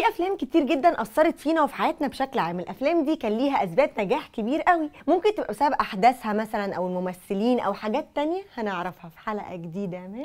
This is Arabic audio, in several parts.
في افلام كتير جدا اثرت فينا وفي حياتنا بشكل عام الافلام دي كان ليها اسباب نجاح كبير قوي ممكن تبقى بسبب احداثها مثلا او الممثلين او حاجات تانية هنعرفها في حلقه جديده من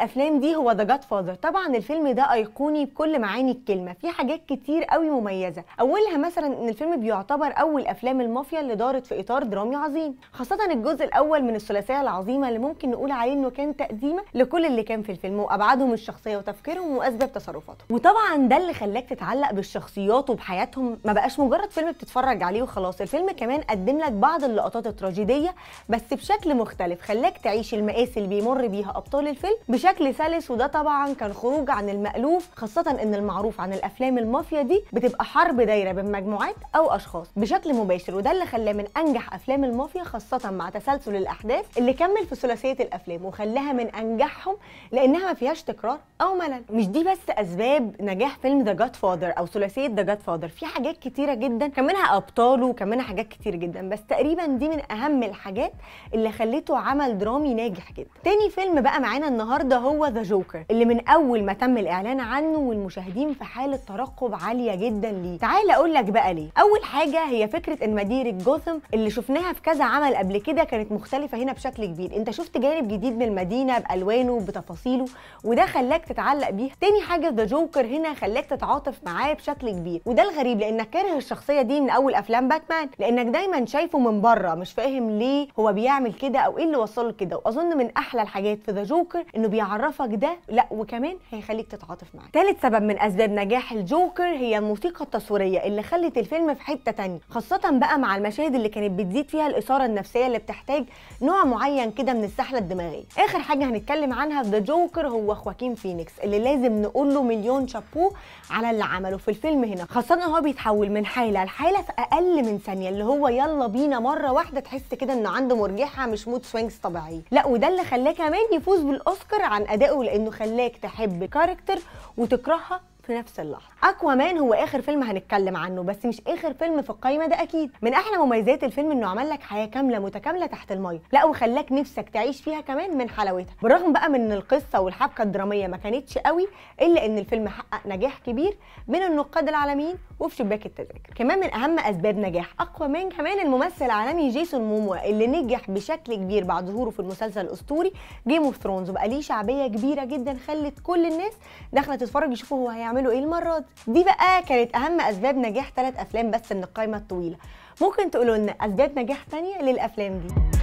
الافلام دي هو ذا جاد فاذر طبعا الفيلم ده ايقوني بكل معاني الكلمه في حاجات كتير قوي مميزه اولها مثلا ان الفيلم بيعتبر اول افلام المافيا اللي دارت في اطار درامي عظيم خاصه الجزء الاول من الثلاثيه العظيمه اللي ممكن نقول عليه انه كان تقديمه لكل اللي كان في الفيلم وابعادهم الشخصيه وتفكيرهم واسباب تصرفاتهم وطبعا ده اللي خلاك تتعلق بالشخصيات وبحياتهم ما بقاش مجرد فيلم بتتفرج عليه وخلاص الفيلم كمان قدم لك بعض اللقطات التراجيديه بس بشكل مختلف خلاك تعيش المآسي اللي بيمر بيها ابطال الفيلم بشكل بشكل سلس وده طبعا كان خروج عن المألوف خاصة ان المعروف عن الافلام المافيا دي بتبقى حرب دايرة بين مجموعات او اشخاص بشكل مباشر وده اللي خلاه من انجح افلام المافيا خاصة مع تسلسل الاحداث اللي كمل في ثلاثية الافلام وخلاها من انجحهم لانها ما فيهاش تكرار او ملل مش دي بس اسباب نجاح فيلم ذا جاد فادر او ثلاثية ذا جاد فادر في حاجات كتيرة جدا كان منها ابطاله وكان منها حاجات كتير جدا بس تقريبا دي من اهم الحاجات اللي خليته عمل درامي ناجح جدا تاني فيلم بقى معانا النهارده هو ذا جوكر اللي من اول ما تم الاعلان عنه والمشاهدين في حاله ترقب عاليه جدا ليه تعال اقول لك بقى ليه اول حاجه هي فكره ان مديرة جوثم اللي شفناها في كذا عمل قبل كده كانت مختلفه هنا بشكل كبير انت شفت جانب جديد من المدينه بالوانه بتفاصيله وده خلاك تتعلق بيها تاني حاجه ذا جوكر هنا خلاك تتعاطف معاه بشكل كبير وده الغريب لانك كاره الشخصيه دي من اول افلام باتمان لانك دايما شايفه من بره مش فاهم ليه هو بيعمل كده او ايه اللي وصله كده واظن من احلى الحاجات في ذا جوكر انه بيعرف هيعرفك ده لا وكمان هيخليك تتعاطف معاه تالت سبب من اسباب نجاح الجوكر هي الموسيقى التصويريه اللي خلت الفيلم في حته تانية خاصه بقى مع المشاهد اللي كانت بتزيد فيها الاثاره النفسيه اللي بتحتاج نوع معين كده من السحله الدماغيه اخر حاجه هنتكلم عنها في ذا جوكر هو خواكين فينيكس اللي لازم نقول له مليون شابوه على اللي عمله في الفيلم هنا خاصه ان هو بيتحول من حاله لحاله في اقل من ثانيه اللي هو يلا بينا مره واحده تحس كده انه عنده مرجحه مش مود سوينجز طبيعيه لا وده اللي خلاه كمان يفوز بالاوسكار عن ادائه لانه خلاك تحب كاركتر وتكرهها في نفس اللحظه اكوا مان هو اخر فيلم هنتكلم عنه بس مش اخر فيلم في القايمه ده اكيد من احلى مميزات الفيلم انه عمل لك حياه كامله متكامله تحت الميه لا وخلاك نفسك تعيش فيها كمان من حلاوتها بالرغم بقى من القصه والحبكه الدراميه ما كانتش قوي الا ان الفيلم حقق نجاح كبير من النقاد العالميين وفي شباك التذاكر كمان من اهم اسباب نجاح اقوى مان كمان الممثل العالمي جيسون موموا اللي نجح بشكل كبير بعد ظهوره في المسلسل الاسطوري جيم اوف ثرونز وبقى ليه شعبيه كبيره جدا خلت كل الناس داخله تتفرج يشوفوا هو هيعمل هيعملوا ايه المره دي دي بقى كانت اهم اسباب نجاح ثلاث افلام بس من القائمه الطويله ممكن تقولوا لنا اسباب نجاح تانية للافلام دي